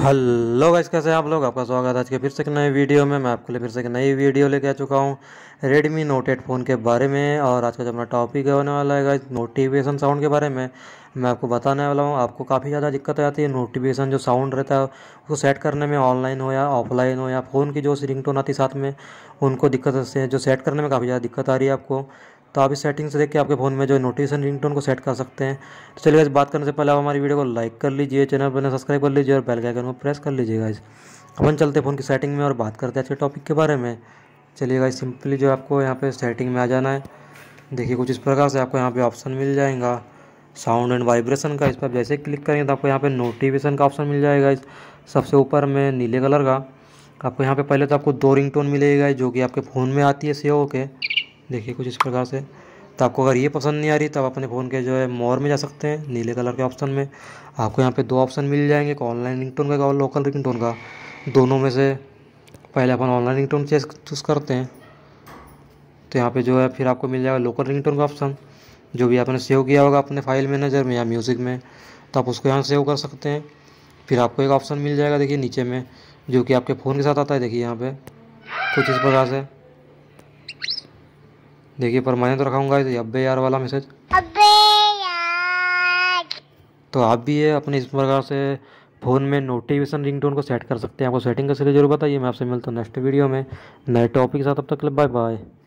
hello guys कैसे हैं आप लोग आपका स्वागत है आज के फिर से एक नए वीडियो में मैं आपके लिए फिर से एक नई वीडियो लेके आ चुका हूँ रेडमी नोट एट फ़ोन के बारे में और आज का जो अपना टॉपिक होने वाला है गाइस नोटिफिकेशन साउंड के बारे में मैं आपको बताने वाला हूँ आपको काफ़ी ज़्यादा दिक्कत हो जाती है नोटिफिकेशन जो साउंड रहता है उसको सेट करने में ऑनलाइन हो या ऑफलाइन हो या फ़ोन की जो रिंग आती साथ में उनको दिक्कत से जो सेट करने में काफ़ी ज़्यादा दिक्कत आ रही है आपको तो आप इस सेटिंग से देख के आपके फ़ोन में जो नोटिफिकेशन रिंगटोन को सेट कर सकते हैं तो चलिए इस बात करने से पहले आप हमारी वीडियो को लाइक कर लीजिए चैनल पर सब्सक्राइब कर लीजिए और बेल के आइकन को प्रेस कर लीजिएगा इस अपन चलते फ़ोन की सेटिंग में और बात करते हैं अच्छे टॉपिक के बारे में चलिएगा सिंपली जो आपको यहाँ पर सेटिंग में आ जाना है देखिए कुछ इस प्रकार से आपको यहाँ पर ऑप्शन मिल जाएगा साउंड एंड वाइब्रेशन का इस पर जैसे क्लिक करेंगे तो आपको यहाँ पे नोटिफिकेशन का ऑप्शन मिल जाएगा इस सबसे ऊपर में नीले कलर का आपको यहाँ पे पहले तो आपको दो रिंगटोन मिलेगा जो कि आपके फ़ोन में आती है सेव के देखिए कुछ इस प्रकार से तो आपको अगर ये पसंद नहीं आ रही तो आप अपने फ़ोन के जो है मोर में जा सकते हैं नीले कलर के ऑप्शन में आपको यहाँ पे दो ऑप्शन मिल जाएंगे एक ऑनलाइन रिंगटोन का और लोकल रिंगटोन का दोनों में से पहले अपन ऑनलाइन रिंगटोन चूज़ करते हैं तो यहाँ पे जो है फिर आपको मिल जाएगा लोकल रिंग का ऑप्शन जो भी आपने सेव किया होगा अपने फाइल मैनेजर में या म्यूज़िक में तो आप उसको यहाँ सेव कर सकते हैं फिर आपको एक ऑप्शन मिल जाएगा देखिए नीचे में जो कि आपके फ़ोन के साथ आता है देखिए यहाँ पर कुछ इस प्रकार से देखिए पर मैंने तो रखाऊंगा तो अब्बे यार वाला मैसेज अब्बे यार तो आप भी ये अपने इस प्रकार से फ़ोन में नोटिफिकेशन रिंगटोन को सेट कर सकते हैं आपको सेटिंग का कैसे जरूर बताइए मैं आपसे मिलता हूँ नेक्स्ट वीडियो में नए टॉपिक के साथ अब तक बाय बाय